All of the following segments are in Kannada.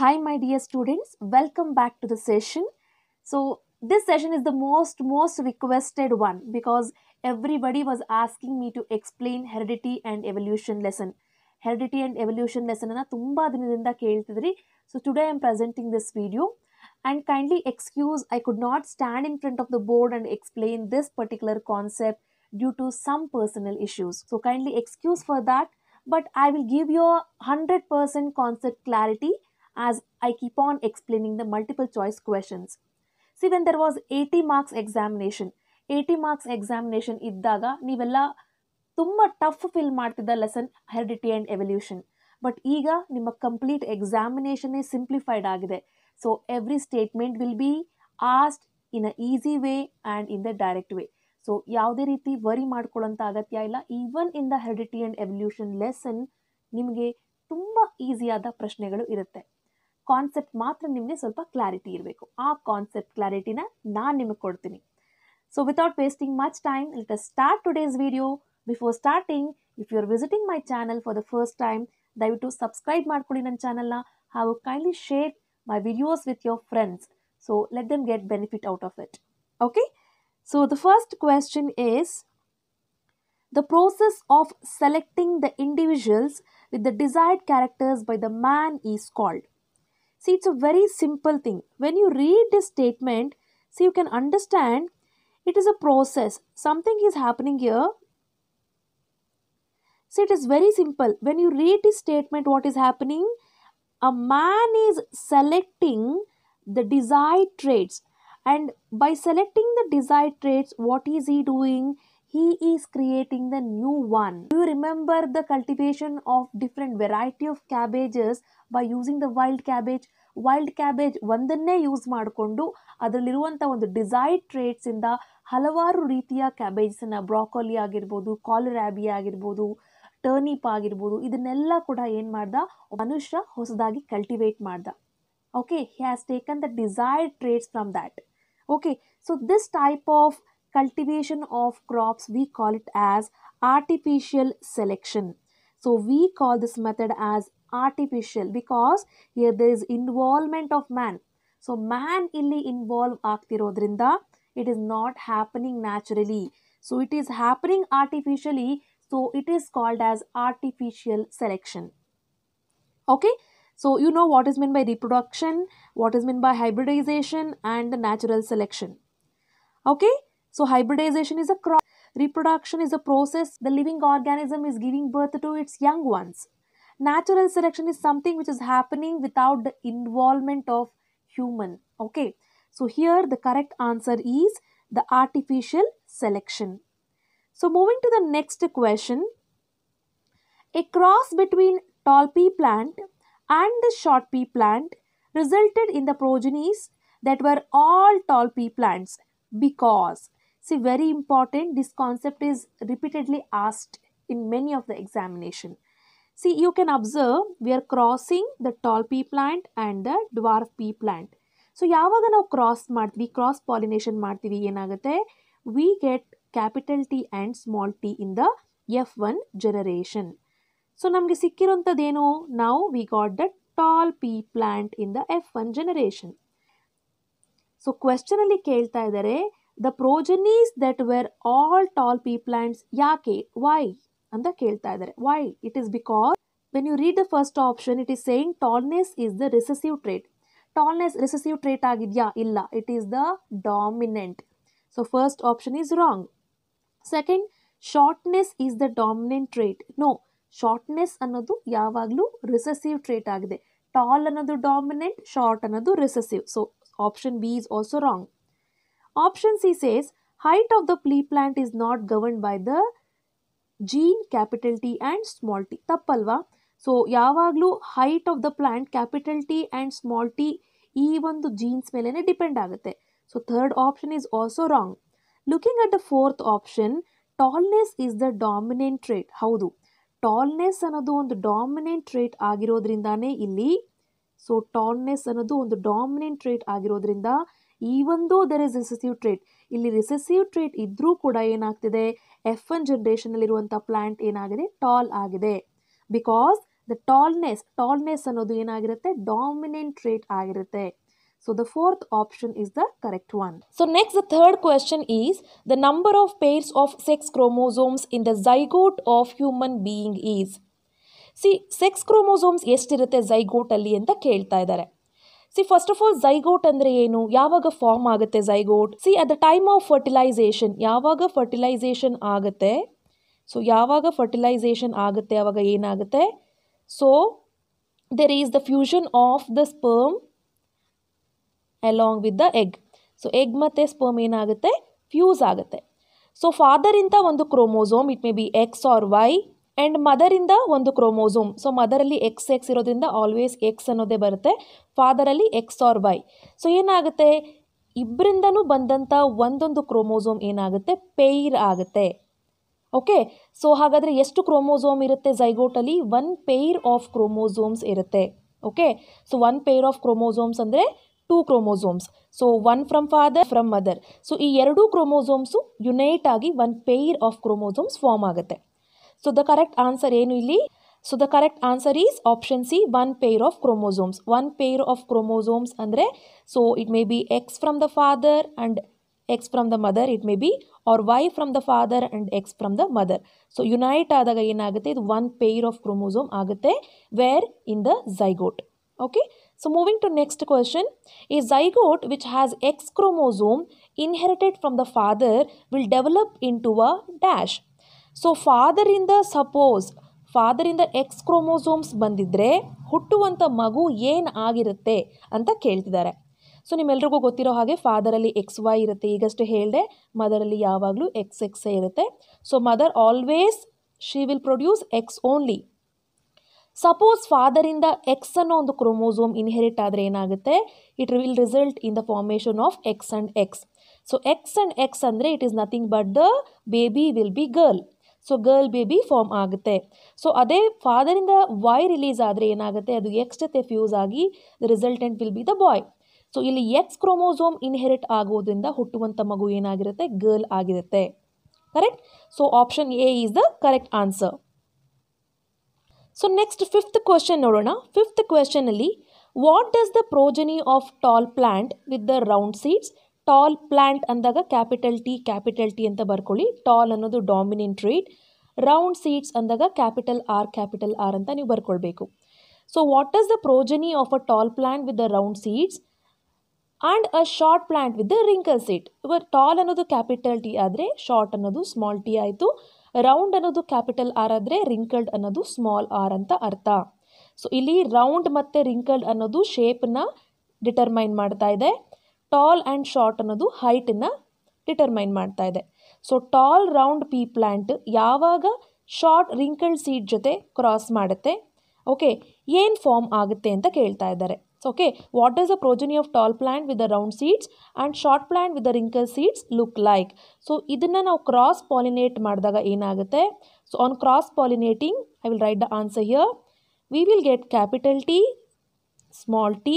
Hi, my dear students. Welcome back to the session. So, this session is the most, most requested one because everybody was asking me to explain heredity and evolution lesson. Heredity and evolution lesson na tumba dinidinda keltidri. So, today I am presenting this video and kindly excuse I could not stand in front of the board and explain this particular concept due to some personal issues. So, kindly excuse for that but I will give you a 100% concept clarity as I keep on explaining the multiple choice questions. See when there was eighty marks examination eighty marks examination ಇದ್ದಾಗ ನೀವೆಲ್ಲ ತುಂಬ ಟಫ್ ಫೀಲ್ ಮಾಡ್ತಿದ್ದ lesson heredity and evolution but ಈಗ ನಿಮ್ಮ ಕಂಪ್ಲೀಟ್ ಎಕ್ಸಾಮಿನೇಷನ್ನೇ ಸಿಂಪ್ಲಿಫೈಡ್ ಆಗಿದೆ so every statement will be asked in a easy way and in the direct way so ಯಾವುದೇ ರೀತಿ ವರಿ ಮಾಡ್ಕೊಳ್ಳೋಂಥ ಅಗತ್ಯ ಇಲ್ಲ even in the heredity and evolution lesson ನಿಮಗೆ ತುಂಬ ಈಸಿಯಾದ ಪ್ರಶ್ನೆಗಳು ಇರುತ್ತೆ ಕಾನ್ಸೆಪ್ಟ್ ಮಾತ್ರ ನಿಮಗೆ ಸ್ವಲ್ಪ ಕ್ಲಾರಿಟಿ ಇರಬೇಕು ಆ ಕಾನ್ಸೆಪ್ಟ್ ಕ್ಲಾರಿಟಿನ ನಾನು ನಿಮಗೆ ಕೊಡ್ತೀನಿ so without wasting much time let us start today's video before starting if you are visiting my channel for the first time ದಯವಿಟ್ಟು ಸಬ್ಸ್ಕ್ರೈಬ್ ಮಾಡ್ಕೊಳ್ಳಿ ನನ್ನ ಚಾನಲ್ನ ಹಾಗೂ kindly share my videos with your friends so let them get benefit out of it okay so the first question is the process of selecting the individuals with the desired characters by the man is called See, it's a very simple thing. When you read this statement, see, you can understand it is a process. Something is happening here. See, it is very simple. When you read this statement, what is happening? A man is selecting the desired traits. And by selecting the desired traits, what is he doing? he is creating the new one. Do you remember the cultivation of different variety of cabbages by using the wild cabbage? Wild cabbage ಒಂದನ್ನೇ ಯೂಸ್ ಮಾಡಿಕೊಂಡು ಅದರಲ್ಲಿರುವಂಥ ಒಂದು ಡಿಸೈರ್ಡ್ ಟ್ರೇಟ್ಸಿಂದ ಹಲವಾರು ರೀತಿಯ ಕ್ಯಾಬೇಜಸನ್ನು ಬ್ರಾಕೊಲಿ ಆಗಿರ್ಬೋದು ರ್ಯಾಬಿ ಆಗಿರ್ಬೋದು ಟರ್ನಿಪ್ ಆಗಿರ್ಬೋದು ಇದನ್ನೆಲ್ಲ ಕೂಡ ಏನು ಮಾಡ್ದ ಮನುಷ್ಯ ಹೊಸದಾಗಿ ಕಲ್ಟಿವೇಟ್ ಮಾಡ್ದ okay he has taken the desired traits from that okay so this type of cultivation of crops we call it as artificial selection so we call this method as artificial because here there is involvement of man so man ಇಲ್ಲಿ involve ಆಗ್ತಿರೋದ್ರಿಂದ it is not happening naturally so it is happening artificially so it is called as artificial selection okay so you know what is meant by reproduction what is meant by hybridization and the natural selection okay so hybridization is a crop. Reproduction is a process the living organism is giving birth to its young ones. Natural selection is something which is happening without the involvement of human. Okay, so here the correct answer is the artificial selection. So moving to the next question. A cross between tall pea plant and the short pea plant resulted in the progenies that were all tall pea plants because see very important this concept is repeatedly asked in many of the examination see you can observe we are crossing the tall pea plant and the dwarf pea plant so yavaga now cross martivi cross pollination martivi enagutte we get capital t and small t in the f1 generation so namge sikkiruntadeno now we got the tall pea plant in the f1 generation so question alli kelta idare the progenies that were all tall pea plants ಯಾಕೆ ವೈ ಅಂತ ಕೇಳ್ತಾ ಇದ್ದಾರೆ why it is because when you read the first option it is saying tallness is the recessive trait tallness recessive trait ಆಗಿದೆಯಾ ಇಲ್ಲ it is the dominant so first option is wrong second shortness is the dominant trait no shortness ಅನ್ನೋದು ಯಾವಾಗಲೂ ರಿಸೆಸಿವ್ ಟ್ರೇಟ್ ಆಗಿದೆ ಟಾಲ್ ಅನ್ನೋದು ಡಾಮಿನೆಂಟ್ ಶಾರ್ಟ್ ಅನ್ನೋದು recessive so option B is also wrong option C says height of the flea plant is not governed by the gene capital T and small T ತಪ್ಪಲ್ವಾ ಸೊ ಯಾವಾಗಲೂ height of the plant capital T and small T ಈ ಒಂದು ಜೀನ್ಸ್ ಮೇಲೇ ಡಿಪೆಂಡ್ ಆಗುತ್ತೆ so third option is also wrong looking at the fourth option tallness is the dominant trait ಹೌದು ಟಾಲ್ನೆಸ್ ಅನ್ನೋದು ಒಂದು ಡಾಮಿನೆಂಟ್ ಟ್ರೇಟ್ ಆಗಿರೋದ್ರಿಂದಾನೇ ಇಲ್ಲಿ ಸೊ ಟಾಲ್ನೆಸ್ ಅನ್ನೋದು ಒಂದು ಡಾಮಿನೆಂಟ್ ಟ್ರೇಟ್ ಆಗಿರೋದ್ರಿಂದ ಈ ಒಂದು ದರ್ ಇಸ್ ರಿಸೆಸಿವ್ ಟ್ರೇಟ್ ಇಲ್ಲಿ ಟ್ರೇಟ್ ಇದ್ರೂ ಕೂಡ ಏನಾಗ್ತಿದೆ ಎಫ್ ಎನ್ ಜನರೇಷನ್ ಏನಾಗಿದೆ ಟಾಲ್ ಆಗಿದೆ ಬಿಕಾಸ್ ದ ಟಾಲ್ನೆಸ್ ಟಾಲ್ನೆಸ್ ಅನ್ನೋದು ಏನಾಗಿರುತ್ತೆ ಡಾಮಿನೆಂಟ್ ಟ್ರೇಟ್ ಆಗಿರುತ್ತೆ so the fourth option is the correct one so next the third question is the number of pairs of sex chromosomes in the zygote of human being is see sex chromosomes ಎಷ್ಟಿರುತ್ತೆ ಝೈಗೋಟಲ್ಲಿ ಅಲ್ಲಿ ಅಂತ ಕೇಳ್ತಾ ಇದ್ದಾರೆ see first of all zygote ಅಂದರೆ ಏನು ಯಾವಾಗ ಫಾರ್ಮ್ ಆಗುತ್ತೆ zygote see at the time of fertilisation ಯಾವಾಗ ಫರ್ಟಿಲೈಸೇಷನ್ ಆಗುತ್ತೆ ಸೊ ಯಾವಾಗ ಫರ್ಟಿಲೈಸೇಷನ್ ಆಗುತ್ತೆ ಆವಾಗ ಏನಾಗುತ್ತೆ so there is the fusion of the sperm along with the egg so egg ಮತ್ತು ಸ್ಪರ್ಮ್ ಏನಾಗುತ್ತೆ ಫ್ಯೂಸ್ ಆಗುತ್ತೆ ಸೊ ಫಾದರ್ ಇಂಥ ಒಂದು chromosome it may be X or Y and ಮದರಿಂದ ಒಂದು ಕ್ರೋಮೋಸೋಮ್ ಸೊ ಮದರಲ್ಲಿ ಎಕ್ಸ್ ಎಕ್ಸ್ ಇರೋದ್ರಿಂದ ಆಲ್ವೇಸ್ ಎಕ್ಸ್ ಅನ್ನೋದೇ ಬರುತ್ತೆ ಫಾದರಲ್ಲಿ ಎಕ್ಸ್ ಆರ್ ವೈ ಸೊ ಏನಾಗುತ್ತೆ ಇಬ್ಬರಿಂದನೂ ಬಂದಂಥ ಒಂದೊಂದು ಕ್ರೋಮೋಸೋಮ್ ಏನಾಗುತ್ತೆ ಪೇರ್ ಆಗುತ್ತೆ ಓಕೆ ಸೊ ಹಾಗಾದರೆ ಎಷ್ಟು ಕ್ರೋಮೋಸೋಮ್ ಇರುತ್ತೆ ಝೈಗೋಟಲ್ಲಿ ಒನ್ ಪೇರ್ ಆಫ್ ಕ್ರೋಮೋಸೋಮ್ಸ್ ಇರುತ್ತೆ okay so one pair of chromosomes ಅಂದರೆ two chromosomes so one from father from mother so ಈ ಎರಡೂ ಕ್ರೋಮೋಸೋಮ್ಸು ಯುನೈಟ್ ಆಗಿ one pair of chromosomes form ಆಗುತ್ತೆ ಸೊ ದ ಕರೆಕ್ಟ್ ಆನ್ಸರ್ ಏನು ಇಲ್ಲಿ so the correct answer is option C one pair of chromosomes one pair of chromosomes ಅಂದರೆ so it may be X from the father and X from the mother it may be or Y from the father and X from the mother so unite ಆದಾಗ ಏನಾಗುತ್ತೆ ಇದು ಒನ್ ಪೇರ್ ಆಫ್ ಕ್ರೋಮೋಸೋಮ್ ಆಗುತ್ತೆ where in the zygote okay so moving to next question ಈ zygote which has X chromosome inherited from the father will develop into a dash so ಫಾದರಿಂದ ಸಪೋಸ್ ಫಾದರಿಂದ ಎಕ್ಸ್ ಕ್ರೋಮೋಸೋಮ್ಸ್ ಬಂದಿದ್ದರೆ ಹುಟ್ಟುವಂಥ ಮಗು ಏನು ಆಗಿರುತ್ತೆ ಅಂತ ಕೇಳ್ತಿದ್ದಾರೆ ಸೊ ನಿಮ್ಮೆಲ್ರಿಗೂ ಗೊತ್ತಿರೋ ಹಾಗೆ ಫಾದರಲ್ಲಿ ಎಕ್ಸ್ ವೈ ಇರುತ್ತೆ ಈಗಷ್ಟು ಹೇಳಿದೆ ಮದರಲ್ಲಿ ಯಾವಾಗಲೂ ಎಕ್ಸ್ ಎಕ್ಸೇ ಇರುತ್ತೆ so mother always she will produce X only suppose ಫಾದರಿಂದ ಎಕ್ಸ್ ಅನ್ನೋ ಒಂದು ಕ್ರೋಮೋಸೋಮ್ ಇನ್ಹೆರಿಟ್ ಆದರೆ ಏನಾಗುತ್ತೆ it will result in the formation of X and X so X and X ಅಂದರೆ it is nothing but the baby will be girl so girl baby form ಆಗುತ್ತೆ ಸೊ ಅದೇ ಫಾದರಿಂದ ವೈ ರಿಲೀಸ್ ಆದರೆ ಏನಾಗುತ್ತೆ ಅದು ಎಕ್ಸ್ ಜೊತೆ ಫ್ಯೂಸ್ ಆಗಿ the resultant will be the boy so ಇಲ್ಲಿ ಎಕ್ಸ್ ಕ್ರೋಮೋಸೋಮ್ ಇನ್ಹೆರಿಟ್ ಆಗೋದ್ರಿಂದ ಹುಟ್ಟುವಂಥ ಮಗು ಏನಾಗಿರುತ್ತೆ ಗರ್ಲ್ ಆಗಿರುತ್ತೆ correct so option A is the correct answer so next fifth question ನೋಡೋಣ ಫಿಫ್ತ್ ಕ್ವೆಶನಲ್ಲಿ what does the progeny of tall plant with the round seeds tall plant ಅಂದಾಗ ಕ್ಯಾಪಿಟಲ್ ಟಿ ಕ್ಯಾಪಿಟಲ್ ಟಿ ಅಂತ ಬರ್ಕೊಳ್ಳಿ ಟಾಲ್ ಅನ್ನೋದು ಡಾಮಿನೆಂಟ್ ರೇಟ್ ರೌಂಡ್ ಸೀಡ್ಸ್ ಅಂದಾಗ ಕ್ಯಾಪಿಟಲ್ ಆರ್ ಕ್ಯಾಪಿಟಲ್ ಆರ್ ಅಂತ ನೀವು ಬರ್ಕೊಳ್ಬೇಕು so what is the progeny of a tall plant with the round seeds and a short plant with the wrinkle seed ಇವಾಗ ಟಾಲ್ ಅನ್ನೋದು ಕ್ಯಾಪಿಟಲ್ ಟಿ ಆದರೆ ಶಾರ್ಟ್ ಅನ್ನೋದು ಸ್ಮಾಲ್ ಟಿ ಆಯಿತು ರೌಂಡ್ ಅನ್ನೋದು ಕ್ಯಾಪಿಟಲ್ ಆರ್ ಆದರೆ ರಿಂಕಲ್ಡ್ ಅನ್ನೋದು ಸ್ಮಾಲ್ ಆರ್ ಅಂತ ಅರ್ಥ ಸೊ ಇಲ್ಲಿ ರೌಂಡ್ ಮತ್ತು ರಿಂಕಲ್ಡ್ ಅನ್ನೋದು ಶೇಪ್ನ ಡಿಟರ್ಮೈನ್ ಮಾಡ್ತಾ ಇದೆ ಟಾಲ್ ಆ್ಯಂಡ್ ಶಾರ್ಟ್ ಅನ್ನೋದು ಹೈಟನ್ನು ಡಿಟರ್ಮೈನ್ ಮಾಡ್ತಾ ಇದೆ so tall round pea plant ಯಾವಾಗ ಶಾರ್ಟ್ ರಿಂಕಲ್ ಸೀಡ್ ಜೊತೆ ಕ್ರಾಸ್ ಮಾಡುತ್ತೆ ಓಕೆ ಏನು ಫಾರ್ಮ್ ಆಗುತ್ತೆ ಅಂತ ಕೇಳ್ತಾ ಇದ್ದಾರೆ so okay what is the progeny of tall plant with the round seeds and short plant with the wrinkle seeds look like so ಇದನ್ನು ನಾವು ಕ್ರಾಸ್ ಪಾಲಿನೇಟ್ ಮಾಡಿದಾಗ ಏನಾಗುತ್ತೆ so on cross pollinating I will write the answer here we will get capital T small T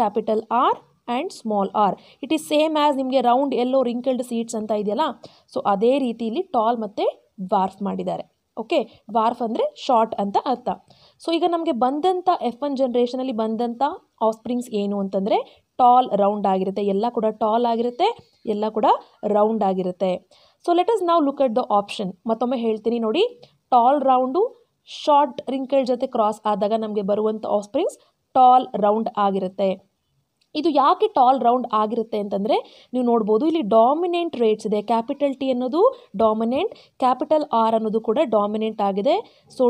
capital R and small R it is same as ನಿಮಗೆ ರೌಂಡ್ ಎಲ್ಲೋ ರಿಂಕಲ್ಡ್ ಸೀಟ್ಸ್ ಅಂತ ಇದೆಯಲ್ಲ ಸೊ ಅದೇ ರೀತಿ ಟಾಲ್ ಮತ್ತು ವಾರ್ಫ್ ಮಾಡಿದ್ದಾರೆ ಓಕೆ ವಾರ್ಫ್ ಅಂದರೆ ಶಾರ್ಟ್ ಅಂತ ಅರ್ಥ ಸೊ ಈಗ ನಮಗೆ ಬಂದಂಥ ಎಫ್ ಒನ್ ಜನ್ರೇಷನಲ್ಲಿ ಬಂದಂಥ ಆಫ್ಸ್ಪ್ರಿಂಗ್ಸ್ ಏನು ಅಂತಂದರೆ ಟಾಲ್ ರೌಂಡ್ ಆಗಿರುತ್ತೆ ಎಲ್ಲ ಕೂಡ ಟಾಲ್ ಆಗಿರುತ್ತೆ ಎಲ್ಲ ಕೂಡ ರೌಂಡ್ ಆಗಿರುತ್ತೆ ಸೊ ಲೆಟ್ ಅಸ್ ನಾವು ಲುಕ್ ಅಟ್ ದ ಆಪ್ಷನ್ ಮತ್ತೊಮ್ಮೆ ಹೇಳ್ತೀನಿ ನೋಡಿ ಟಾಲ್ ರೌಂಡು ಶಾರ್ಟ್ ರಿಂಕಲ್ ಜೊತೆ ಕ್ರಾಸ್ ಆದಾಗ ನಮಗೆ ಬರುವಂಥ ಆಫ್ಸ್ಪ್ರಿಂಗ್ಸ್ ಟಾಲ್ ರೌಂಡ್ ಆಗಿರುತ್ತೆ ಇದು ಯಾಕೆ ಟಾಲ್ ರೌಂಡ್ ಆಗಿರುತ್ತೆ ಅಂತಂದರೆ ನೀವು ನೋಡ್ಬೋದು ಇಲ್ಲಿ ಡಾಮಿನೆಂಟ್ ರೇಟ್ಸ್ ಇದೆ ಕ್ಯಾಪಿಟಲ್ ಟಿ ಅನ್ನೋದು ಡಾಮಿನೆಂಟ್ ಕ್ಯಾಪಿಟಲ್ ಆರ್ ಅನ್ನೋದು ಕೂಡ ಡಾಮಿನೆಂಟ್ ಆಗಿದೆ ಸೊ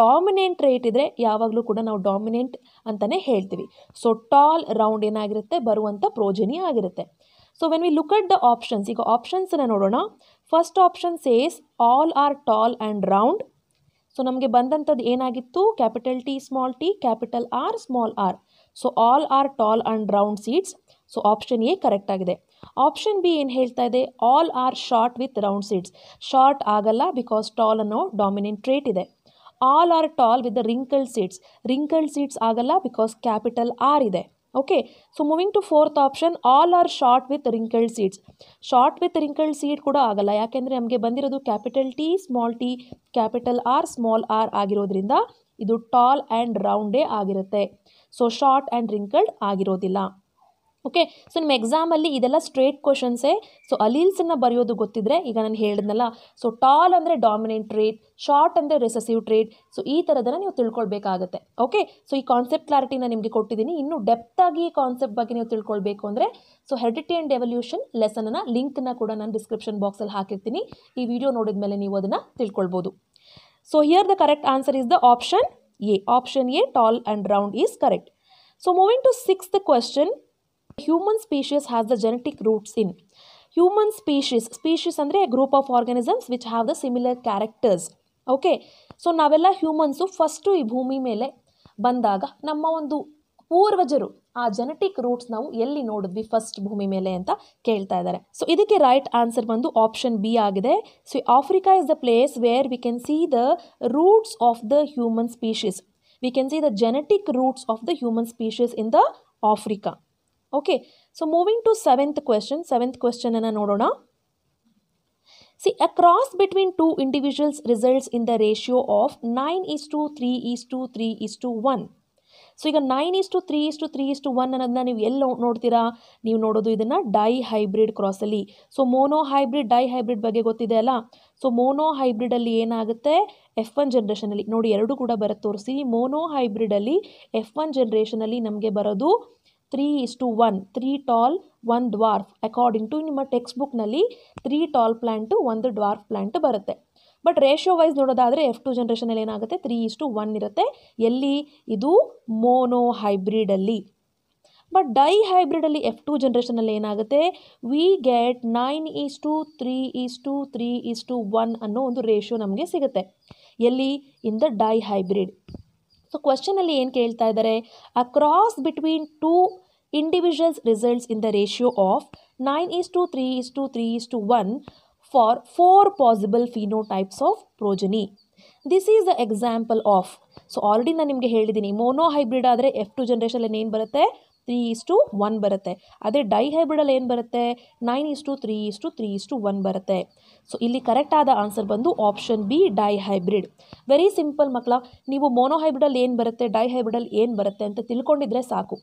ಡಾಮಿನೆಂಟ್ ರೇಟ್ ಇದ್ದರೆ ಯಾವಾಗಲೂ ಕೂಡ ನಾವು ಡಾಮಿನೆಂಟ್ ಅಂತಲೇ ಹೇಳ್ತೀವಿ ಸೊ ಟಾಲ್ ರೌಂಡ್ ಏನಾಗಿರುತ್ತೆ ಬರುವಂಥ ಪ್ರೋಜನಿ ಆಗಿರುತ್ತೆ so when we look at the options ಈಗ ಆಪ್ಷನ್ಸನ್ನು ನೋಡೋಣ first option says all are tall and round so ನಮಗೆ ಬಂದಂಥದ್ದು ಏನಾಗಿತ್ತು capital T small T capital R small R so all are tall and round seeds so option A correct ಆಗಿದೆ ಆಪ್ಷನ್ ಬಿ ಏನು ಹೇಳ್ತಾ ಇದೆ all are short with round seeds short ಆಗಲ್ಲ ಬಿಕಾಸ್ ಟಾಲ್ ಅನ್ನೋ ಡಾಮಿನೆಂಟ್ ಟ್ರೇಟ್ ಇದೆ all are tall with the wrinkled seeds wrinkled seeds ಆಗಲ್ಲ ಬಿಕಾಸ್ ಕ್ಯಾಪಿಟಲ್ ಆರ್ ಇದೆ okay so moving to fourth option all are short with wrinkled seeds short with wrinkled seed ಕೂಡ ಆಗಲ್ಲ ಯಾಕೆಂದರೆ ನಮಗೆ ಬಂದಿರೋದು capital T small T capital R small R ಆಗಿರೋದ್ರಿಂದ ಇದು ಟಾಲ್ ಆ್ಯಂಡ್ ರೌಂಡೇ ಆಗಿರುತ್ತೆ ಸೊ ಶಾರ್ಟ್ ಆ್ಯಂಡ್ ರಿಂಕಲ್ಡ್ ಆಗಿರೋದಿಲ್ಲ ಓಕೆ ಸೊ ನಿಮ್ಮ ಎಕ್ಸಾಮಲ್ಲಿ ಇದೆಲ್ಲ ಸ್ಟ್ರೇಟ್ ಕ್ವಶನ್ಸೇ ಸೊ ಅಲೀಲ್ಸನ್ನು ಬರೆಯೋದು ಗೊತ್ತಿದ್ರೆ ಈಗ ನಾನು ಹೇಳಿದ್ನಲ್ಲ ಸೊ ಟಾಲ್ ಅಂದರೆ ಡಾಮಿನೆಂಟ್ ಟ್ರೇಟ್ ಶಾರ್ಟ್ ಅಂದರೆ ರೆಸೆಸಿವ್ ಟ್ರೇಟ್ ಸೊ ಈ ಥರದನ್ನು ನೀವು ತಿಳ್ಕೊಳ್ಬೇಕಾಗತ್ತೆ ಓಕೆ ಸೊ ಈ ಕಾನ್ಸೆಪ್ಟ್ ಕ್ಲಾರಿಟಿನ ನಿಮಗೆ ಕೊಟ್ಟಿದ್ದೀನಿ ಇನ್ನೂ ಡೆಪ್ತಾಗಿ ಈ ಕಾನ್ಸೆಪ್ಟ್ ಬಗ್ಗೆ ನೀವು ತಿಳ್ಕೊಳ್ಬೇಕು ಅಂದರೆ ಸೊ ಹೆರಿಡಿಟಿ ಆ್ಯಂಡ್ ಡೆವಲ್ಯೂಷನ್ ಲೆಸನನ್ನು ಲಿಂಕ್ನ ಕೂಡ ನಾನು ಡಿಸ್ಕ್ರಿಪ್ಷನ್ ಬಾಕ್ಸಲ್ಲಿ ಹಾಕಿರ್ತೀನಿ ಈ ವಿಡಿಯೋ ನೋಡಿದ ಮೇಲೆ ನೀವು ಅದನ್ನು ತಿಳ್ಕೊಳ್ಬೋದು so here the correct answer is the option A. Option A, tall and round is correct. So, moving to sixth question. Human species has the genetic roots in. Human species, species and a group of organisms which have the similar characters. Okay. So, now humans, first to bhoomi mele bandaga, namma ondu ಪೂರ್ವಜರು ಆ ಜೆನೆಟಿಕ್ ರೂಟ್ಸ್ ನಾವು ಎಲ್ಲಿ ನೋಡಿದ್ವಿ ಫಸ್ಟ್ ಭೂಮಿ ಮೇಲೆ ಅಂತ ಕೇಳ್ತಾ ಇದ್ದಾರೆ ಸೊ ಇದಕ್ಕೆ ರೈಟ್ ಆನ್ಸರ್ ಬಂದು ಆಪ್ಷನ್ ಬಿ ಆಗಿದೆ so Africa is the place where we can see the roots of the human species we can see the genetic roots of the human species in the Africa okay so moving to seventh question seventh question ಅನ್ನು ನೋಡೋಣ see a cross between two individuals results in the ratio of nine is to three is to three is to one so ಈಗ ನೈನ್ ಇಷ್ಟು ತ್ರೀ ಇಷ್ಟು ತ್ರೀ ಇಷ್ಟು ಒನ್ ಅನ್ನೋದನ್ನ ನೀವು ಎಲ್ಲಿ ನೋಡ್ತೀರಾ ನೀವು ನೋಡೋದು ಇದನ್ನು ಡೈ ಹೈಬ್ರಿಡ್ ಕ್ರಾಸಲ್ಲಿ so monohybrid dihybrid ಬಗ್ಗೆ ಗೊತ್ತಿದೆ ಅಲ್ಲ ಸೊ ಮೋನೋ ಹೈಬ್ರಿಡಲ್ಲಿ ಏನಾಗುತ್ತೆ ಎಫ್ ಒನ್ ಜನ್ರೇಷನಲ್ಲಿ ನೋಡಿ ಎರಡು ಕೂಡ ಬರುತ್ತೆ ತೋರಿಸಿ ಮೋನೋ ಹೈಬ್ರಿಡಲ್ಲಿ ಎಫ್ ಒನ್ ಜನ್ರೇಷನಲ್ಲಿ ನಮಗೆ ಬರೋದು ತ್ರೀ ಇಷ್ಟು one three tall one dwarf according to ನಿಮ್ಮ ಟೆಕ್ಸ್ಟ್ ಬುಕ್ನಲ್ಲಿ ತ್ರೀ ಟಾಲ್ ಪ್ಲ್ಯಾಂಟು ಒಂದು ಡ್ವಾರ್ಫ್ ಪ್ಲ್ಯಾಂಟ್ ಬರುತ್ತೆ ಬಟ್ ರೇಷೋ ವೈಸ್ ನೋಡೋದಾದರೆ ಎಫ್ ಟು ಜನ್ರೇಷನಲ್ಲಿ ಏನಾಗುತ್ತೆ ತ್ರೀ ಟು ಒನ್ ಇರುತ್ತೆ ಎಲ್ಲಿ ಇದು ಮೋನೋ ಹೈಬ್ರಿಡಲ್ಲಿ ಬಟ್ ಡೈ ಹೈಬ್ರಿಡಲ್ಲಿ ಎಫ್ ಟು ಜನ್ರೇಷನಲ್ಲಿ ಏನಾಗುತ್ತೆ we get nine is to three is to three is to one ಅನ್ನೋ ಒಂದು ರೇಷಿಯೋ ನಮಗೆ ಸಿಗುತ್ತೆ ಎಲ್ಲಿ in the dihybrid so ಕ್ವಶನಲ್ಲಿ ಏನು ಕೇಳ್ತಾ ಇದ್ದಾರೆ across between two individuals results in the ratio of nine is to three is to three is to one for four possible possible types of progeny this is the example of so already ನಾನು ನಿಮಗೆ ಹೇಳಿದ್ದೀನಿ ಮೋನೋ ಹೈಬ್ರಿಡ್ ಆದರೆ ಎಫ್ ಟು ಜನ್ರೇಷನಲ್ಲಿ ಏನು ಬರುತ್ತೆ ತ್ರೀ ಈಸ್ ಟು ಒನ್ ಬರುತ್ತೆ ಅದೇ ಡೈ ಹೈಬ್ರಿಡಲ್ ಏನು ಬರುತ್ತೆ nine is to three is to three is to one ಬರುತ್ತೆ ಸೊ ಇಲ್ಲಿ ಕರೆಕ್ಟ್ ಆದ ಆನ್ಸರ್ ಬಂದು option B dihybrid very simple ಮಕ್ಕಳ ನೀವು ಮೋನೋ ಹೈಬ್ರಿಡಲ್ಲಿ ಏನು ಬರುತ್ತೆ ಡೈ ಹೈಬ್ರಿಡಲ್ಲಿ ಏನು ಬರುತ್ತೆ ಅಂತ ತಿಳ್ಕೊಂಡಿದ್ರೆ ಸಾಕು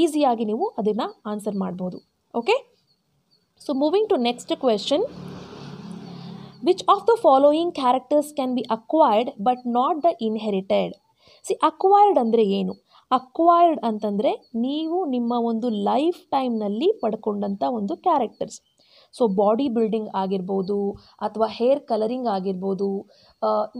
ಈಸಿಯಾಗಿ ನೀವು ಅದನ್ನು ಆನ್ಸರ್ ಮಾಡ್ಬೋದು okay so moving to next question which of the following characters can be acquired but not the inherited C acquired ಅಂದರೆ ಏನು ಅಕ್ವೈರ್ಡ್ ಅಂತಂದರೆ ನೀವು ನಿಮ್ಮ ಒಂದು ಲೈಫ್ ಟೈಮ್ನಲ್ಲಿ ಪಡ್ಕೊಂಡಂಥ ಒಂದು ಕ್ಯಾರೆಕ್ಟರ್ಸ್ ಸೊ ಬಾಡಿ ಬಿಲ್ಡಿಂಗ್ ಆಗಿರ್ಬೋದು ಅಥವಾ ಹೇರ್ ಕಲರಿಂಗ್ ಆಗಿರ್ಬೋದು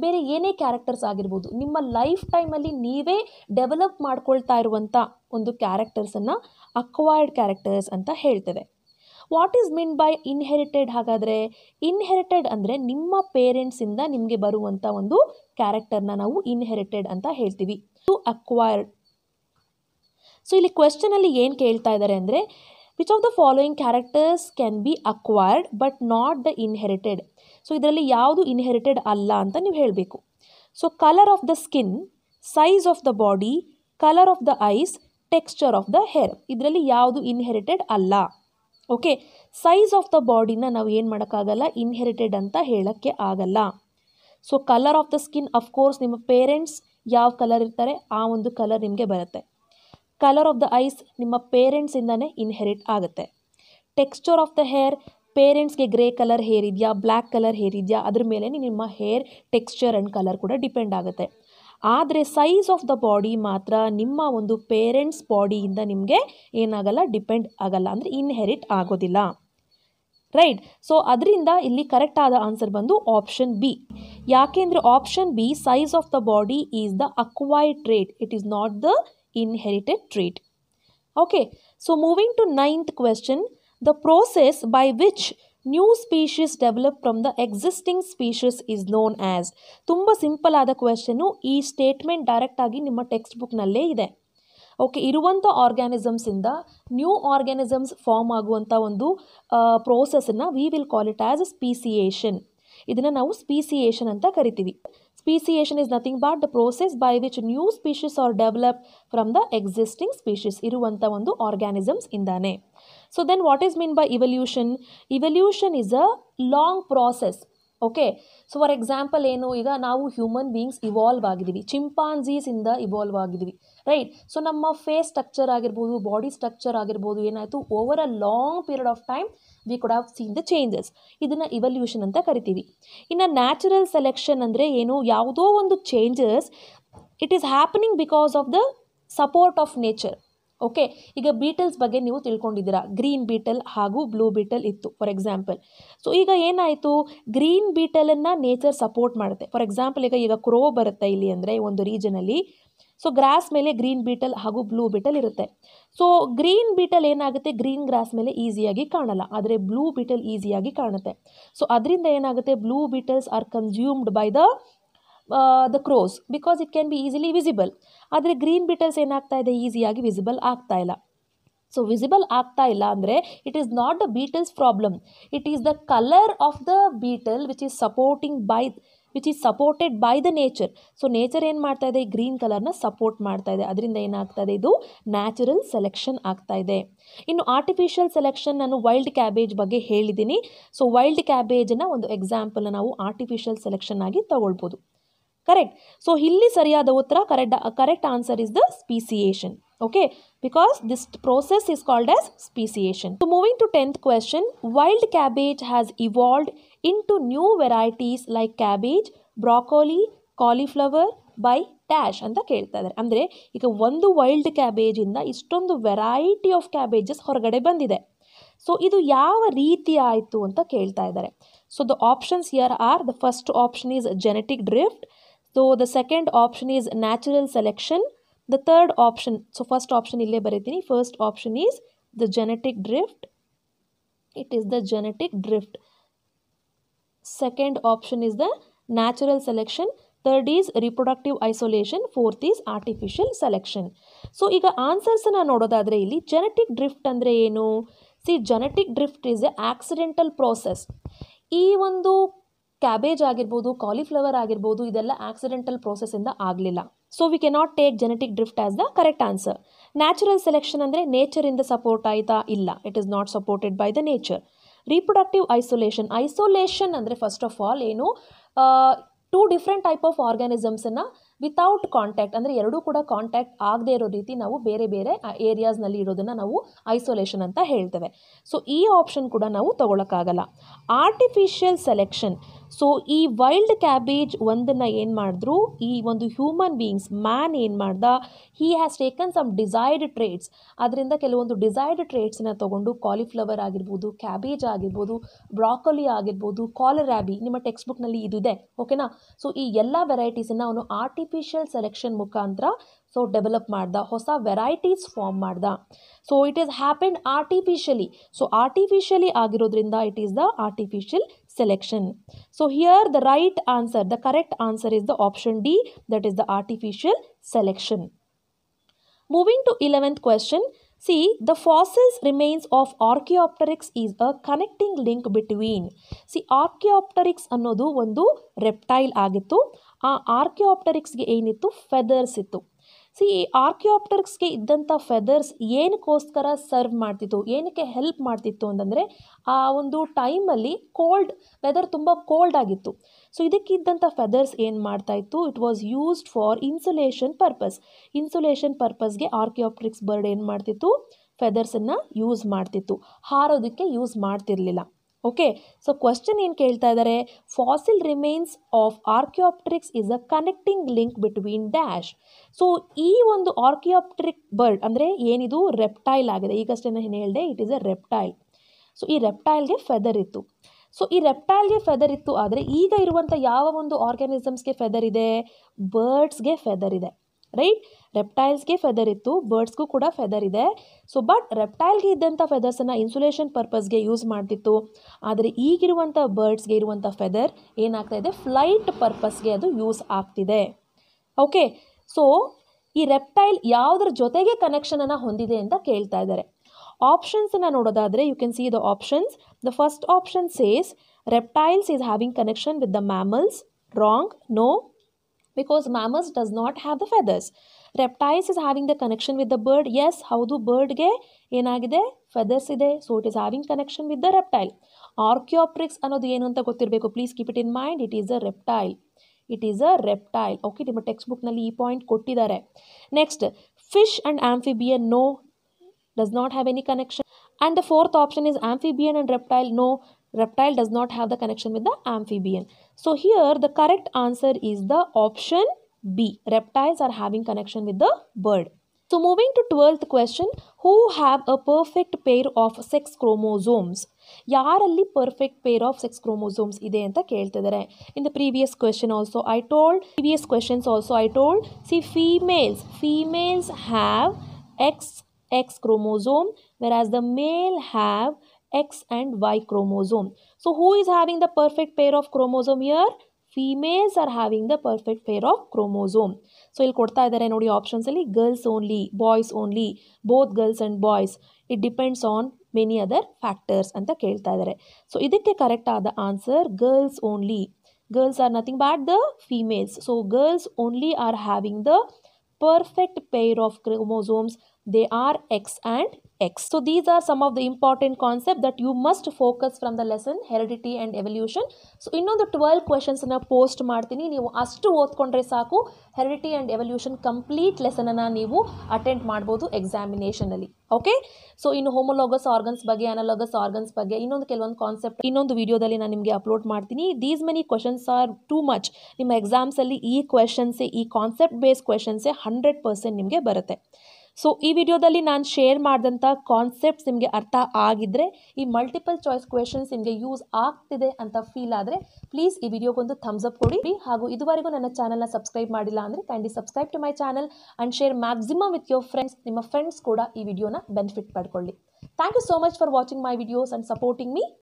ಬೇರೆ ಏನೇ ಕ್ಯಾರೆಕ್ಟರ್ಸ್ ಆಗಿರ್ಬೋದು ನಿಮ್ಮ ಲೈಫ್ ಟೈಮಲ್ಲಿ ನೀವೇ ಡೆವಲಪ್ ಮಾಡ್ಕೊಳ್ತಾ ಇರುವಂಥ ಒಂದು ಕ್ಯಾರೆಕ್ಟರ್ಸನ್ನು ಅಕ್ವೈರ್ಡ್ ಕ್ಯಾರೆಕ್ಟರ್ಸ್ ಅಂತ ಹೇಳ್ತೇವೆ what is mean by inherited ಹಾಗಾದರೆ ಇನ್ಹೆರಿಟೆಡ್ ಅಂದರೆ ನಿಮ್ಮ ಪೇರೆಂಟ್ಸಿಂದ ನಿಮಗೆ ಬರುವಂಥ ಒಂದು ಕ್ಯಾರೆಕ್ಟರ್ನ ನಾವು ಇನ್ಹೆರಿಟೆಡ್ ಅಂತ ಹೇಳ್ತೀವಿ ಟು ಅಕ್ವೈರ್ಡ್ ಸೊ ಇಲ್ಲಿ ಕ್ವೆಶನಲ್ಲಿ ಏನು ಕೇಳ್ತಾ ಇದ್ದಾರೆ ಅಂದರೆ which of the following characters can be acquired but not the inherited so ಇದರಲ್ಲಿ ಯಾವುದು ಇನ್ಹೆರಿಟೆಡ್ ಅಲ್ಲ ಅಂತ ನೀವು ಹೇಳಬೇಕು so colour of the skin size of the body colour of the eyes texture of the hair ಇದರಲ್ಲಿ ಯಾವುದು ಇನ್ಹೆರಿಟೆಡ್ ಅಲ್ಲ ಓಕೆ ಸೈಜ್ ಆಫ್ ದ ಬಾಡಿನ ನಾವು ಏನು ಮಾಡೋಕ್ಕಾಗಲ್ಲ ಇನ್ಹೆರಿಟೆಡ್ ಅಂತ ಹೇಳೋಕ್ಕೆ ಆಗಲ್ಲ so colour of the skin of course ನಿಮ್ಮ ಪೇರೆಂಟ್ಸ್ ಯಾವ ಕಲರ್ ಇರ್ತಾರೆ ಆ ಒಂದು ಕಲರ್ ನಿಮಗೆ ಬರುತ್ತೆ ಕಲರ್ ಆಫ್ ದ ಐಸ್ ನಿಮ್ಮ ಪೇರೆಂಟ್ಸಿಂದನೇ ಇನ್ಹೆರಿಟ್ ಆಗುತ್ತೆ ಟೆಕ್ಸ್ಚರ್ ಆಫ್ ದ ಹೇರ್ ಪೇರೆಂಟ್ಸ್ಗೆ ಗ್ರೇ ಕಲರ್ ಹೇರ್ ಇದೆಯಾ ಬ್ಲ್ಯಾಕ್ ಕಲರ್ ಹೇರ್ ಇದೆಯಾ ಅದ್ರ ಮೇಲೆ ನಿಮ್ಮ ಹೇರ್ ಟೆಕ್ಸ್ಚರ್ ಆ್ಯಂಡ್ ಕಲರ್ ಕೂಡ ಡಿಪೆಂಡ್ ಆಗುತ್ತೆ ಆದರೆ ಸೈಜ್ ಆಫ್ ದ ಬಾಡಿ ಮಾತ್ರ ನಿಮ್ಮ ಒಂದು ಪೇರೆಂಟ್ಸ್ ಬಾಡಿಯಿಂದ ನಿಮಗೆ ಏನಾಗಲ್ಲ ಡಿಪೆಂಡ್ ಆಗಲ್ಲ ಅಂದರೆ ಇನ್ಹೆರಿಟ್ ಆಗೋದಿಲ್ಲ ರೈಟ್ ಸೊ ಅದರಿಂದ ಇಲ್ಲಿ ಕರೆಕ್ಟ್ ಆದ ಆನ್ಸರ್ ಬಂದು ಆಪ್ಷನ್ ಬಿ ಯಾಕೆಂದರೆ option B size of the body is the acquired trait it is not the inherited trait okay so moving to ninth question the process by which new species develop from the existing species is known as ತುಂಬ ಸಿಂಪಲ್ ಆದ ಕ್ವೆಶನು ಈ ಸ್ಟೇಟ್ಮೆಂಟ್ ಡೈರೆಕ್ಟಾಗಿ ನಿಮ್ಮ ಟೆಕ್ಸ್ಟ್ ಬುಕ್ನಲ್ಲೇ ಇದೆ ಓಕೆ ಇರುವಂಥ ಆರ್ಗ್ಯಾನಿಸಮ್ಸಿಂದ ನ್ಯೂ ಆರ್ಗ್ಯಾನಿಸಮ್ಸ್ ಫಾರ್ಮ್ ಆಗುವಂಥ ಒಂದು ಪ್ರೋಸೆಸ್ಸನ್ನು we will call it as speciation ಇದನ್ನು ನಾವು ಸ್ಪೀಸಿಯೇಷನ್ ಅಂತ ಕರಿತೀವಿ speciation is nothing but the process by which new species are develop from the existing species ಇರುವಂಥ ಒಂದು ಆರ್ಗ್ಯಾನಿಸಮ್ಸ್ ಇಂದಾನೆ So then what is mean by evolution? Evolution is a long process. Okay so for example ಏನು ಈಗ ನಾವು ಹ್ಯೂಮನ್ ಬೀಯಿಂಗ್ಸ್ ಇವಾಲ್ವ್ ಆಗಿದ್ದೀವಿ ಚಿಂಪಾನ್ಸೀಸಿಂದ ಇವಾಲ್ವ್ ಆಗಿದ್ದೀವಿ ರೈಟ್ ಸೊ ನಮ್ಮ ಫೇಸ್ ಸ್ಟ್ರಕ್ಚರ್ ಆಗಿರ್ಬೋದು ಬಾಡಿ ಸ್ಟ್ರಕ್ಚರ್ ಆಗಿರ್ಬೋದು ಏನಾಯಿತು over a long period of time we could have seen the changes ಇದನ್ನು ಇವಲ್ಯೂಷನ್ ಅಂತ ಕರಿತೀವಿ ಇನ್ನು ನ್ಯಾಚುರಲ್ ಸೆಲೆಕ್ಷನ್ ಅಂದರೆ ಏನು ಯಾವುದೋ ಒಂದು changes it is happening because of the support of nature okay ಈಗ ಬೀಟಲ್ಸ್ ಬಗ್ಗೆ ನೀವು ತಿಳ್ಕೊಂಡಿದ್ದೀರಾ ಗ್ರೀನ್ ಬೀಟಲ್ ಹಾಗೂ ಬ್ಲೂ ಬೀಟಲ್ ಇತ್ತು ಫಾರ್ ಎಕ್ಸಾಂಪಲ್ ಸೊ ಈಗ ಏನಾಯಿತು ಗ್ರೀನ್ ಬೀಟಲನ್ನು ನೇಚರ್ ಸಪೋರ್ಟ್ ಮಾಡುತ್ತೆ ಫಾರ್ ಎಕ್ಸಾಂಪಲ್ ಈಗ ಈಗ ಕ್ರೋ ಬರುತ್ತೆ ಇಲ್ಲಿ ಅಂದರೆ ಒಂದು ರೀಜನಲ್ಲಿ ಸೊ ಗ್ರಾಸ್ ಮೇಲೆ ಗ್ರೀನ್ ಬೀಟಲ್ ಹಾಗೂ ಬ್ಲೂ ಬೀಟಲ್ ಇರುತ್ತೆ ಸೊ ಗ್ರೀನ್ ಬೀಟಲ್ ಏನಾಗುತ್ತೆ ಗ್ರೀನ್ ಗ್ರಾಸ್ ಮೇಲೆ ಈಸಿಯಾಗಿ ಕಾಣಲ್ಲ ಆದರೆ ಬ್ಲೂ ಬೀಟಲ್ ಈಸಿಯಾಗಿ ಕಾಣುತ್ತೆ ಸೊ ಅದರಿಂದ ಏನಾಗುತ್ತೆ blue beetles are consumed by the the crows because it can be easily visible ಆದರೆ ಗ್ರೀನ್ ಬಿಟಲ್ಸ್ ಏನಾಗ್ತಾ ಇದೆ ಈಸಿಯಾಗಿ ವಿಸಿಬಲ್ ಆಗ್ತಾ ಇಲ್ಲ ಸೊ ವಿಸಿಬಲ್ ಆಗ್ತಾ ಇಲ್ಲ ಅಂದರೆ it is not the beetles problem it is the colour of the beetle which is supporting by which is supported by the nature so nature ಏನು ಮಾಡ್ತಾ ಇದೆ ಗ್ರೀನ್ ಕಲರ್ನ ಸಪೋರ್ಟ್ ಮಾಡ್ತಾ ಇದೆ ಅದರಿಂದ ಏನಾಗ್ತಾ ಇದೆ ಇದು ನ್ಯಾಚುರಲ್ ಸೆಲೆಕ್ಷನ್ ಆಗ್ತಾ ಇದೆ ಇನ್ನು ಆರ್ಟಿಫಿಷಿಯಲ್ ಸೆಲೆಕ್ಷನ್ ನಾನು ವೈಲ್ಡ್ ಕ್ಯಾಬೇಜ್ ಬಗ್ಗೆ ಹೇಳಿದ್ದೀನಿ ಸೊ ವೈಲ್ಡ್ ಕ್ಯಾಬೇಜನ್ನು ಒಂದು ಎಕ್ಸಾಂಪಲ್ನ ನಾವು ಆರ್ಟಿಫಿಷಿಯಲ್ ಸೆಲೆಕ್ಷನ್ ಆಗಿ ತಗೊಳ್ಬೋದು ಕರೆಕ್ಟ್ ಸೊ ಇಲ್ಲಿ ಸರಿಯಾದ ಉತ್ತರ correct correct answer is the speciation okay because process process called called as speciation moving to tenth question wild cabbage has has into new varieties like cabbage broccoli cauliflower by dash ಅಂತ ಕೇಳ್ತಾ ಇದ್ದಾರೆ ಅಂದರೆ ಈಗ ಒಂದು ವೈಲ್ಡ್ ಕ್ಯಾಬೇಜಿಂದ ಇಷ್ಟೊಂದು ವೆರೈಟಿ ಆಫ್ ಕ್ಯಾಬೇಜಸ್ ಹೊರಗಡೆ ಬಂದಿದೆ ಸೊ ಇದು ಯಾವ ರೀತಿ ಆಯಿತು ಅಂತ ಕೇಳ್ತಾ ಇದ್ದಾರೆ so the options here are the first option is genetic drift so the second option is natural selection the third option so first option ಇಲ್ಲೇ ಬರೀತೀನಿ first option is the genetic drift it is the genetic drift second option is the natural selection third is reproductive isolation fourth is artificial selection so ಈಗ ಆನ್ಸರ್ಸನ್ನು ನೋಡೋದಾದರೆ ಇಲ್ಲಿ ಜೆನೆಟಿಕ್ ಡ್ರಿಫ್ಟ್ ಅಂದರೆ ಏನು C genetic drift is a accidental process ಈ ಒಂದು ಕ್ಯಾಬೇಜ್ ಆಗಿರ್ಬೋದು ಕಾಲಿಫ್ಲವರ್ ಆಗಿರ್ಬೋದು ಇದೆಲ್ಲ ಆಕ್ಸಿಡೆಂಟಲ್ ಇಂದ ಆಗಲಿಲ್ಲ so we cannot take genetic drift as the correct answer natural selection ಅಂದರೆ ನೇಚರಿಂದ ಸಪೋರ್ಟ್ ಆಯಿತಾ ಇಲ್ಲ it is not supported by the nature reproductive isolation isolation ಅಂದರೆ ಫಸ್ಟ್ ಆಫ್ ಆಲ್ ಏನು ಟೂ ಡಿಫ್ರೆಂಟ್ ಟೈಪ್ ಆಫ್ ಆರ್ಗ್ಯಾನಿಸಮ್ಸನ್ನು ವಿತೌಟ್ ಕಾಂಟ್ಯಾಕ್ಟ್ ಅಂದರೆ ಎರಡೂ ಕೂಡ ಕಾಂಟ್ಯಾಕ್ಟ್ ಆಗದೇ ಇರೋ ರೀತಿ ನಾವು ಬೇರೆ ಬೇರೆ ಏರಿಯಾಸ್ನಲ್ಲಿ ಇರೋದನ್ನು ನಾವು ಐಸೋಲೇಷನ್ ಅಂತ ಹೇಳ್ತೇವೆ ಸೊ ಈ ಆಪ್ಷನ್ ಕೂಡ ನಾವು ತೊಗೊಳಕ್ಕಾಗಲ್ಲ ಆರ್ಟಿಫಿಷಿಯಲ್ ಸೆಲೆಕ್ಷನ್ ಸೊ ಈ ವೈಲ್ಡ್ ಕ್ಯಾಬೇಜ್ ಒಂದನ್ನು ಏನು ಮಾಡಿದ್ರು ಈ ಒಂದು ಹ್ಯೂಮನ್ ಬೀಯಿಂಗ್ಸ್ ಮ್ಯಾನ್ ಏನು ಮಾಡ್ದ he has taken some desired traits ಅದರಿಂದ ಕೆಲವೊಂದು ಡಿಸೈರ್ಡ್ ಟ್ರೇಡ್ಸನ್ನು ತೊಗೊಂಡು ಕಾಲಿಫ್ಲವರ್ ಆಗಿರ್ಬೋದು ಕ್ಯಾಬೇಜ್ ಆಗಿರ್ಬೋದು ಬ್ರಾಕೊಲಿ ಆಗಿರ್ಬೋದು ಕಾಲರ್ಯಾಬಿ ನಿಮ್ಮ ಟೆಕ್ಸ್ಟ್ ಬುಕ್ನಲ್ಲಿ ಇದು ಇದೆ ಓಕೆನಾ ಸೊ ಈ ಎಲ್ಲ ವೆರೈಟೀಸನ್ನು ಅವನು ಆರ್ಟಿಫಿಷಿಯಲ್ ಸೆಲೆಕ್ಷನ್ ಮುಖಾಂತರ ಸೊ ಡೆವಲಪ್ ಮಾಡ್ದ ಹೊಸ ವೆರೈಟೀಸ್ ಫಾರ್ಮ್ ಮಾಡ್ದ so it is happened artificially so artificially ಆಗಿರೋದ್ರಿಂದ it is the artificial selection. So here the right answer, the correct answer is the option D that is the artificial selection. Moving to 11th question, See, the fossils remains of Archaeopteryx is a connecting link between. See, Archaeopteryx ಅನ್ನೋದು reptile reptile a Archaeopteryx ge ಏನಿತ್ತು feathers ಇತ್ತು ಸೊ ಈ ಆರ್ಕಿಯಾಪ್ಟರ್ಸ್ಗೆ ಇದ್ದಂಥ ಫೆದರ್ಸ್ ಏನಕ್ಕೋಸ್ಕರ ಸರ್ವ್ ಮಾಡ್ತಿತ್ತು ಏನಕ್ಕೆ ಹೆಲ್ಪ್ ಮಾಡ್ತಿತ್ತು ಅಂತಂದರೆ ಆ ಒಂದು ಟೈಮಲ್ಲಿ ಕೋಲ್ಡ್ ವೆದರ್ ತುಂಬ ಕೋಲ್ಡ್ ಆಗಿತ್ತು ಸೊ ಇದಕ್ಕಿದ್ದಂಥ ಫೆದರ್ಸ್ ಏನು ಮಾಡ್ತಾ ಇತ್ತು it was used for insulation purpose insulation ಪರ್ಪಸ್ಗೆ ಆರ್ಕಿಯೋಪ್ಟ್ರಿಕ್ಸ್ ಬರ್ಡ್ ಏನು ಮಾಡ್ತಿತ್ತು ಫೆದರ್ಸನ್ನು ಯೂಸ್ ಮಾಡ್ತಿತ್ತು ಹಾರೋದಕ್ಕೆ ಯೂಸ್ ಮಾಡ್ತಿರಲಿಲ್ಲ ಓಕೆ ಸೊ ಕ್ವಶನ್ ಏನು ಕೇಳ್ತಾ ಇದ್ದಾರೆ fossil remains of archaeopteryx is a connecting link between dash so ಈ ಒಂದು ಆರ್ಕಿಯೋಪ್ಟ್ರಿಕ್ ಬರ್ಡ್ ಅಂದರೆ ಏನಿದು ರೆಪ್ಟೈಲ್ ಆಗಿದೆ ಈಗಷ್ಟೇ ನಾನು ಹೇಳಿದೆ it is a reptile so ಈ ರೆಪ್ಟೈಲ್ಗೆ ಫೆದರ್ ಇತ್ತು ಸೊ ಈ ರೆಪ್ಟೈಲ್ಗೆ ಫೆದರ್ ಇತ್ತು ಆದರೆ ಈಗ ಇರುವಂಥ ಯಾವ ಒಂದು ಆರ್ಗ್ಯಾನಿಸಮ್ಸ್ಗೆ ಫೆದರ್ ಇದೆ ಬರ್ಡ್ಸ್ಗೆ ಫೆದರ್ ಇದೆ ರೈಟ್ ರೆಪ್ಟೈಲ್ಸ್ಗೆ ಫೆದರ್ ಇತ್ತು ಬರ್ಡ್ಸ್ಗೂ ಕೂಡ ಫೆದರ್ ಇದೆ ಸೊ ಬಟ್ ರೆಪ್ಟೈಲ್ಗೆ ಇದ್ದಂಥ ಫೆದರ್ಸನ್ನು ಇನ್ಸುಲೇಷನ್ ಪರ್ಪಸ್ಗೆ ಯೂಸ್ ಮಾಡ್ತಿತ್ತು ಆದರೆ ಈಗಿರುವಂಥ ಬರ್ಡ್ಸ್ಗೆ ಇರುವಂಥ ಫೆದರ್ ಏನಾಗ್ತಾ ಇದೆ ಫ್ಲೈಟ್ ಪರ್ಪಸ್ಗೆ ಅದು ಯೂಸ್ ಆಗ್ತಿದೆ ಓಕೆ ಸೊ ಈ ರೆಪ್ಟೈಲ್ ಯಾವುದ್ರ ಜೊತೆಗೆ ಕನೆಕ್ಷನನ್ನು ಹೊಂದಿದೆ ಅಂತ ಕೇಳ್ತಾ ಇದ್ದಾರೆ ಆಪ್ಷನ್ಸನ್ನು ನೋಡೋದಾದರೆ you can see the options the first option says reptiles is having connection with the mammals wrong no because mammals does not have the feathers reptiles is having the connection with the bird yes ಹೌದು ಬರ್ಡ್ಗೆ ಏನಾಗಿದೆ ಫೆದರ್ಸ್ ಇದೆ so it is having connection with the reptile archaeopteryx ಅನ್ನೋದು ಏನು ಅಂತ ಗೊತ್ತಿರಬೇಕು please keep it in mind it is a reptile it is a reptile okay ನಿಮ್ಮ ಟೆಕ್ಸ್ಟ್ ಬುಕ್ನಲ್ಲಿ ಈ ಪಾಯಿಂಟ್ ಕೊಟ್ಟಿದ್ದಾರೆ next fish and amphibian no does not have any connection and the fourth option is amphibian and reptile no Reptile does not have the connection with the amphibian. So here the correct answer is the option B. Reptiles are having connection with the bird. So moving to 12th question, who have a perfect pair of sex chromosomes? ಯಾರಲ್ಲಿ perfect perfect pair of sex chromosomes ಅಂತ ಕೇಳ್ತಿದ್ದಾರೆ in the previous question also I told previous questions also I females C females females have X X chromosome whereas X and Y chromosome. So who is having the perfect pair of chromosome here? Females are having the perfect pair of chromosome. So il kodta idare nodi options alli girls only, boys only, both girls and boys. It depends on many other factors anta kelta idare. So idikke correct ada answer girls only. Girls are nothing but the females. So girls only are having the perfect pair of chromosomes. They are X and x. So these are some of the important concepts that you must focus from the lesson heredity and evolution. So ಇನ್ನೊಂದು ಟ್ವೆಲ್ ಕ್ವೆಶನ್ಸನ್ನು ಪೋಸ್ಟ್ ಮಾಡ್ತೀನಿ ನೀವು ಅಷ್ಟು ಓದ್ಕೊಂಡ್ರೆ ಸಾಕು ಹೆರಿಡಿಟಿ ಆ್ಯಂಡ್ ಎವಲ್ಯೂಷನ್ ಕಂಪ್ಲೀಟ್ ಲೆಸನನ್ನು ನೀವು ಅಟೆಂಡ್ ಮಾಡ್ಬೋದು ಎಕ್ಸಾಮಿನೇಷನಲ್ಲಿ ಓಕೆ ಸೊ ಇನ್ನು ಹೋಮೊಲೋಗಸ್ ಆರ್ಗನ್ಸ್ ಬಗ್ಗೆ ಅನಲೋಗಸ್ ಆರ್ಗನ್ಸ್ ಬಗ್ಗೆ ಇನ್ನೊಂದು ಕೆಲವೊಂದು ಕಾನ್ಸೆಪ್ಟ್ ಇನ್ನೊಂದು ವಿಡಿಯೋದಲ್ಲಿ ನಾನು ನಿಮಗೆ ಅಪ್ಲೋಡ್ ಮಾಡ್ತೀನಿ these many questions are too much ನಿಮ್ಮ ಎಕ್ಸಾಮ್ಸಲ್ಲಿ ಈ ಕ್ವೆಶನ್ಸೇ ಈ ಕಾನ್ಸೆಪ್ಟ್ ಬೇಸ್ ಕ್ವೆಶನ್ಸೇ ಹಂಡ್ರೆಡ್ ಪರ್ಸೆಂಟ್ ನಿಮಗೆ ಬರುತ್ತೆ ಸೊ ಈ ವಿಡಿಯೋದಲ್ಲಿ ನಾನು ಶೇರ್ ಮಾಡಿದಂಥ ಕಾನ್ಸೆಪ್ಟ್ಸ್ ನಿಮಗೆ ಅರ್ಥ ಆಗಿದ್ರೆ ಈ ಮಲ್ಟಿಪಲ್ ಚಾಯ್ಸ್ ಕ್ವೆಶನ್ಸ್ ನಿಮಗೆ ಯೂಸ್ ಆಗ್ತಿದೆ ಅಂತ ಫೀಲ್ ಆದರೆ ಪ್ಲೀಸ್ ಈ ವಿಡಿಯೋಗೊಂದು ಥಮ್ಸ್ ಅಪ್ ಕೊಡಿ ಹಾಗೂ ಇದುವರೆಗೂ ನನ್ನ ಚಾನಲ್ನ ಸಬ್ಸ್ಕ್ರೈಬ್ ಮಾಡಿಲ್ಲ ಅಂದರೆ kindly subscribe to my channel and share maximum with your friends ನಿಮ್ಮ ಫ್ರೆಂಡ್ಸ್ ಕೂಡ ಈ ವಿಡಿಯೋನ ಬೆನಿಫಿಟ್ ಪಡ್ಕೊಳ್ಳಿ thank you so much for watching my videos and supporting me